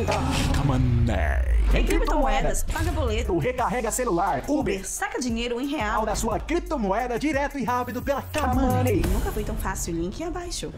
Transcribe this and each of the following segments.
Manda! Mané! Em criptomoedas, paga boleto, recarrega celular, Uber, saca dinheiro em real da sua criptomoeda direto e rápido pela Kamoney. Nunca foi tão fácil, link abaixo.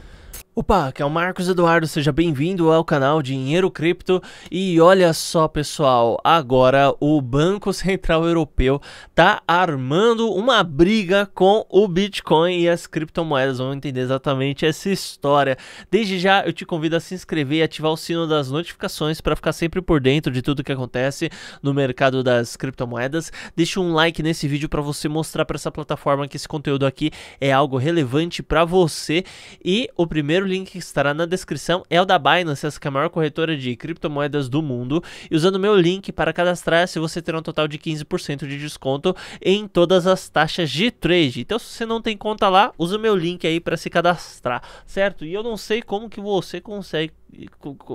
Opa, aqui é o Marcos Eduardo, seja bem-vindo ao canal Dinheiro Cripto. E olha só, pessoal, agora o Banco Central Europeu tá armando uma briga com o Bitcoin e as criptomoedas. Vamos entender exatamente essa história. Desde já eu te convido a se inscrever e ativar o sino das notificações para ficar sempre por dentro de tudo que acontece no mercado das criptomoedas. Deixa um like nesse vídeo para você mostrar para essa plataforma que esse conteúdo aqui é algo relevante para você e o primeiro primeiro link que estará na descrição é o da Binance, essa que é a maior corretora de criptomoedas do mundo. E usando o meu link para cadastrar-se, você terá um total de 15% de desconto em todas as taxas de trade. Então, se você não tem conta lá, usa o meu link aí para se cadastrar, certo? E eu não sei como que você consegue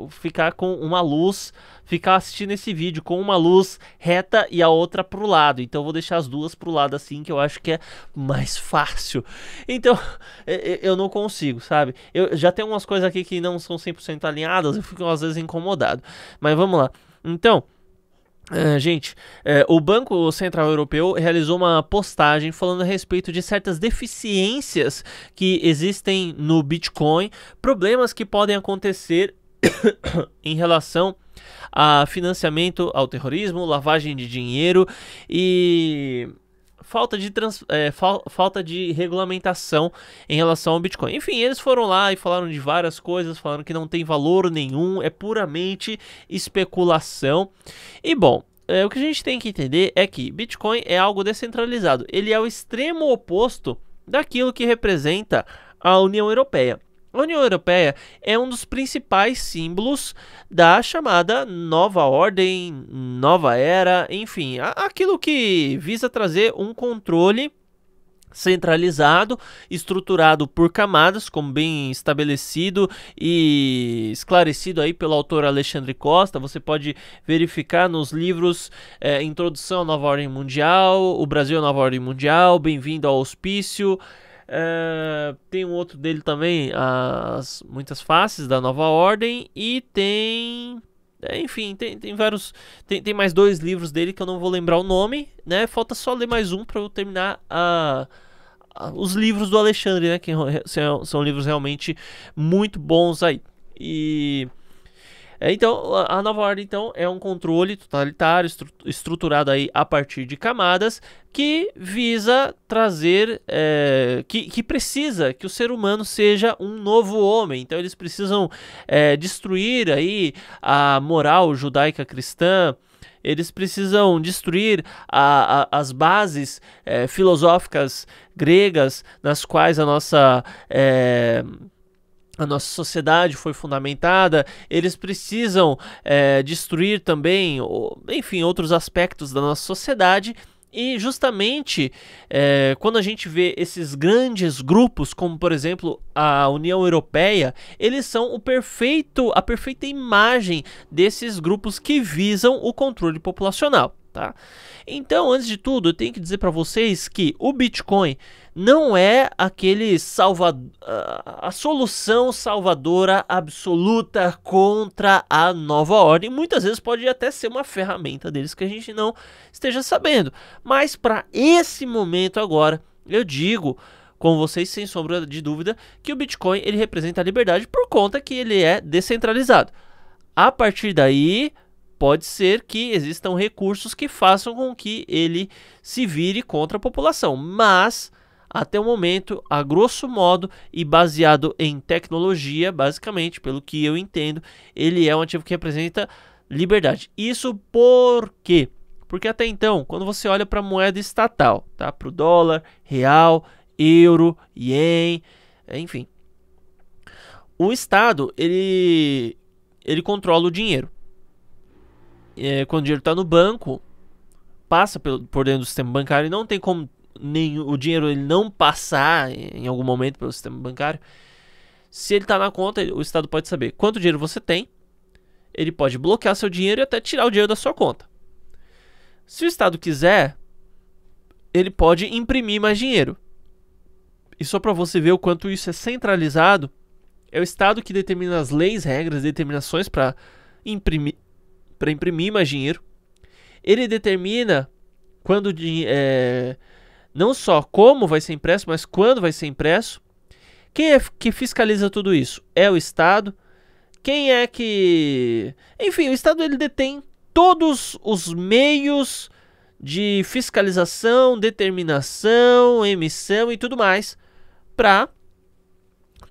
ficar com uma luz, ficar assistindo esse vídeo com uma luz reta e a outra pro lado. Então vou deixar as duas pro lado assim, que eu acho que é mais fácil. Então, eu não consigo, sabe? Eu já tem umas coisas aqui que não são 100% alinhadas, eu fico às vezes incomodado. Mas vamos lá. Então, ah, gente, é, o Banco Central Europeu realizou uma postagem falando a respeito de certas deficiências que existem no Bitcoin, problemas que podem acontecer em relação a financiamento ao terrorismo, lavagem de dinheiro e falta de, trans, é, fal, falta de regulamentação em relação ao Bitcoin. Enfim, eles foram lá e falaram de várias coisas, falaram que não tem valor nenhum, é puramente especulação. E bom, é, o que a gente tem que entender é que Bitcoin é algo descentralizado, ele é o extremo oposto daquilo que representa a União Europeia. A União Europeia é um dos principais símbolos da chamada nova ordem, nova era, enfim, aquilo que visa trazer um controle centralizado, estruturado por camadas, como bem estabelecido e esclarecido aí pelo autor Alexandre Costa. Você pode verificar nos livros é, Introdução à Nova Ordem Mundial, O Brasil à é Nova Ordem Mundial, Bem-vindo ao Hospício. É, tem um outro dele também, as muitas faces da nova ordem. E tem. É, enfim, tem, tem vários. Tem, tem mais dois livros dele que eu não vou lembrar o nome, né? Falta só ler mais um para eu terminar a os livros do Alexandre, né? Que é é, são, são livros realmente muito bons aí. E é, então, a nova ordem então é um controle totalitário estruturado aí a partir de camadas que visa trazer, é, que, que, precisa que o ser humano seja um novo homem. Então eles precisam é, destruir aí a moral judaica cristã. Eles precisam destruir a, a, as bases é, filosóficas gregas nas quais a nossa é, a nossa sociedade foi fundamentada, eles precisam é, destruir também, enfim, outros aspectos da nossa sociedade. E justamente é, quando a gente vê esses grandes grupos, como por exemplo a União Europeia, eles são o perfeito, a perfeita imagem desses grupos que visam o controle populacional tá? Então, antes de tudo, eu tenho que dizer para vocês que o Bitcoin não é aquele salvador, ah, a solução salvadora absoluta contra a nova ordem. Muitas vezes pode até ser uma ferramenta deles que a gente não esteja sabendo, mas para esse momento agora, eu digo com vocês sem sombra de dúvida que o Bitcoin ele representa a liberdade por conta que ele é descentralizado. A partir daí, pode ser que existam recursos que façam com que ele se vire contra a população, mas até o momento, a grosso modo e baseado em tecnologia, basicamente, pelo que eu entendo, ele é um ativo que representa liberdade. Isso por quê? Porque até então, quando você olha para a moeda estatal, tá? Para o dólar, real, euro, ien, enfim, o Estado ele ele controla o dinheiro é, quando o dinheiro está no banco, passa pelo, por dentro do sistema bancário e não tem como nem, o dinheiro ele não passar em algum momento pelo sistema bancário. Se ele está na conta, o Estado pode saber quanto dinheiro você tem, ele pode bloquear seu dinheiro e até tirar o dinheiro da sua conta. Se o Estado quiser, ele pode imprimir mais dinheiro. E só para você ver o quanto isso é centralizado, é o Estado que determina as leis, regras, determinações para imprimir para imprimir mais dinheiro. Ele determina quando é, não só como vai ser impresso, mas quando vai ser impresso. Quem é que fiscaliza tudo isso? É o Estado. Quem é que, enfim, o Estado ele detém todos os meios de fiscalização, determinação, emissão e tudo mais para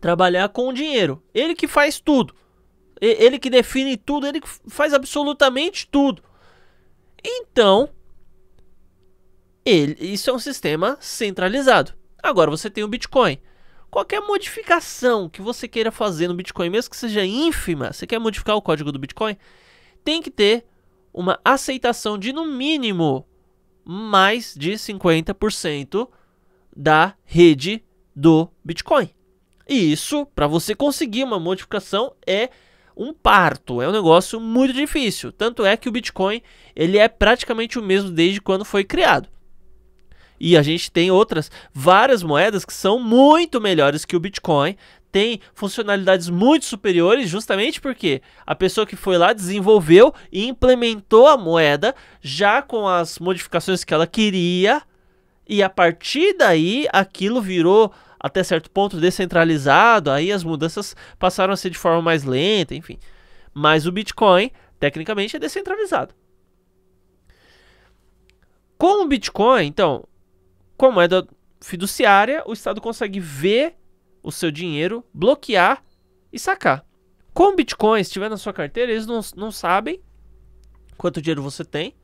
trabalhar com o dinheiro. Ele que faz tudo. Ele que define tudo, ele que faz absolutamente tudo. Então, ele, isso é um sistema centralizado. Agora você tem o Bitcoin. Qualquer modificação que você queira fazer no Bitcoin, mesmo que seja ínfima, você quer modificar o código do Bitcoin, tem que ter uma aceitação de no mínimo mais de 50% da rede do Bitcoin. E isso, para você conseguir uma modificação, é um parto. É um negócio muito difícil. Tanto é que o Bitcoin ele é praticamente o mesmo desde quando foi criado. E a gente tem outras várias moedas que são muito melhores que o Bitcoin, tem funcionalidades muito superiores, justamente porque a pessoa que foi lá desenvolveu e implementou a moeda já com as modificações que ela queria, e a partir daí aquilo virou até certo ponto descentralizado, aí as mudanças passaram a ser de forma mais lenta, enfim. Mas o Bitcoin, tecnicamente, é descentralizado. Com o Bitcoin, então, com moeda fiduciária, o Estado consegue ver o seu dinheiro, bloquear e sacar. Com o Bitcoin, se tiver na sua carteira, eles não, não sabem quanto dinheiro você tem.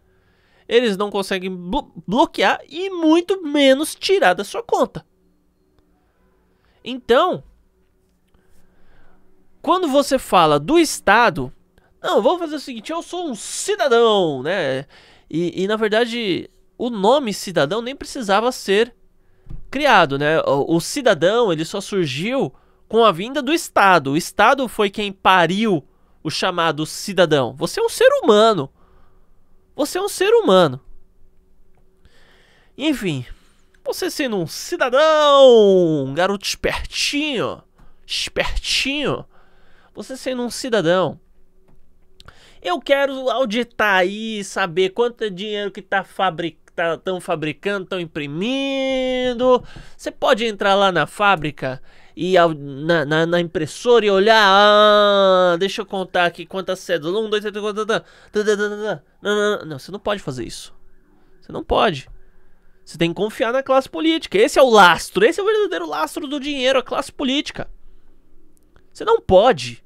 Eles não conseguem blo bloquear e muito menos tirar da sua conta. Então, quando você fala do Estado, não, vamos fazer o seguinte, eu sou um cidadão, né? E, e na verdade, o nome cidadão nem precisava ser criado, né? O, o cidadão, ele só surgiu com a vinda do Estado. O Estado foi quem pariu o chamado cidadão. Você é um ser humano. Você é um ser humano. Enfim, você sendo um cidadão, um garoto espertinho, espertinho, você sendo um cidadão, eu quero auditar aí, saber quanto é dinheiro que tá, tá fabricando. Estão tá, fabricando, estão imprimindo. Você pode entrar lá na fábrica e na, na, na, impressora e olhar. Ah, deixa eu contar aqui quantas cédulas. Um, dois, três, quatro. Não, não, não, não, você não pode fazer isso. Você não pode. Você tem que confiar na classe política. Esse é o lastro, esse é o verdadeiro lastro do dinheiro, a classe política. Você não pode.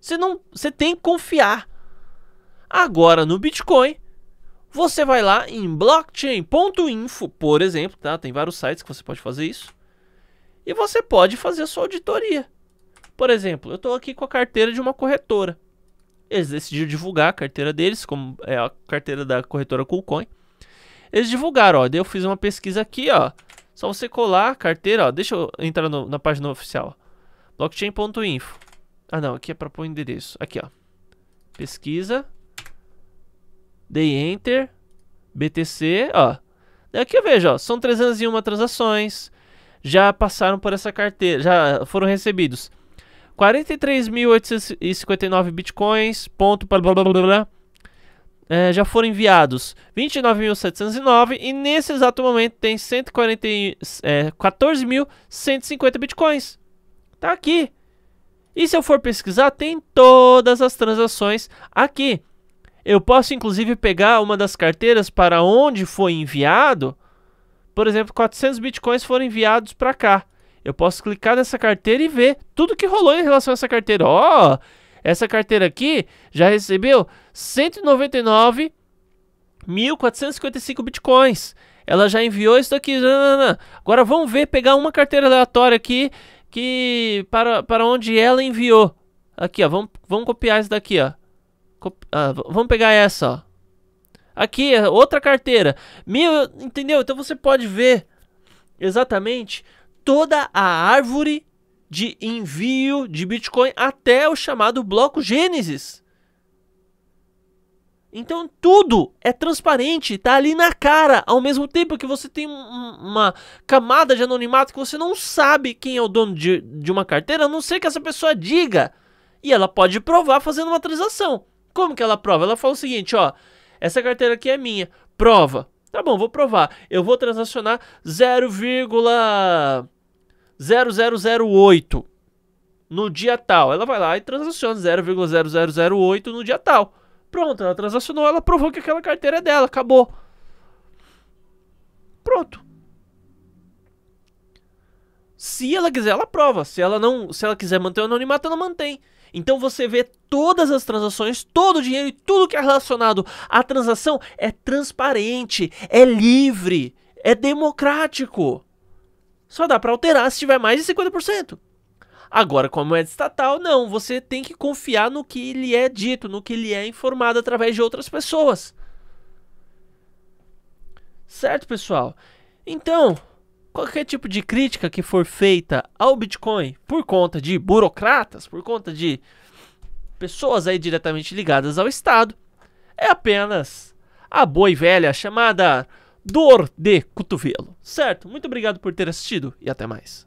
Você não, você tem que confiar. Agora no Bitcoin, você vai lá em blockchain.info, por exemplo, tá? Tem vários sites que você pode fazer isso. E você pode fazer a sua auditoria. Por exemplo, eu estou aqui com a carteira de uma corretora. Eles decidiram divulgar a carteira deles, como é a carteira da corretora Coolcoin. Eles divulgaram, ó. Daí eu fiz uma pesquisa aqui, ó. Só você colar a carteira, ó. Deixa eu entrar no, na página oficial. Blockchain.info. Ah, não. Aqui é para pôr endereço. Aqui, ó. Pesquisa. Dei Enter. BTC, ó. Daqui eu vejo, ó. São 301 transações. Já passaram por essa carteira. Já foram recebidos. 43.859 bitcoins. Ponto. Blá, blá, blá, blá. blá é, já foram enviados 29.709 e nesse exato momento tem 140, é, 14.150 bitcoins. Tá aqui. E se eu for pesquisar, tem todas as transações aqui. Eu posso inclusive pegar uma das carteiras para onde foi enviado. Por exemplo, 400 bitcoins foram enviados para cá. Eu posso clicar nessa carteira e ver tudo que rolou em relação a essa carteira. Ó, oh, essa carteira aqui já recebeu 199.455 bitcoins. Ela já enviou isso aqui. Agora vamos ver, pegar uma carteira aleatória aqui que para, para onde ela enviou. Aqui, ó, vamos, vamos copiar isso daqui, ó. ah, vamos pegar essa, ó. Aqui, é outra carteira. Mil, entendeu? Então você pode ver exatamente toda a árvore de envio de Bitcoin até o chamado bloco Gênesis. Então tudo é transparente, tá ali na cara, ao mesmo tempo que você tem uma camada de anonimato que você não sabe quem é o dono de, de uma carteira, a não ser que essa pessoa diga. E ela pode provar fazendo uma transação. Como que ela prova? Ela fala o seguinte, ó, essa carteira aqui é minha, prova. Tá bom, vou provar. Eu vou transacionar 0, 0008 no dia tal. Ela vai lá e transaciona 0,0008 no dia tal. Pronto, ela transacionou, ela provou que aquela carteira é dela, acabou. Pronto. Se ela quiser, ela prova. Se ela não, se ela quiser manter o anonimato, ela mantém. Então você vê todas as transações, todo o dinheiro e tudo que é relacionado à transação é transparente, é livre, é democrático. Só dá para alterar se tiver mais de 50%. Agora, com a moeda estatal, não. Você tem que confiar no que lhe é dito, no que lhe é informado através de outras pessoas. Certo, pessoal? Então, qualquer tipo de crítica que for feita ao Bitcoin por conta de burocratas, por conta de pessoas aí diretamente ligadas ao Estado, é apenas a boi velha chamada dor de cotovelo. Certo? Muito obrigado por ter assistido e até mais.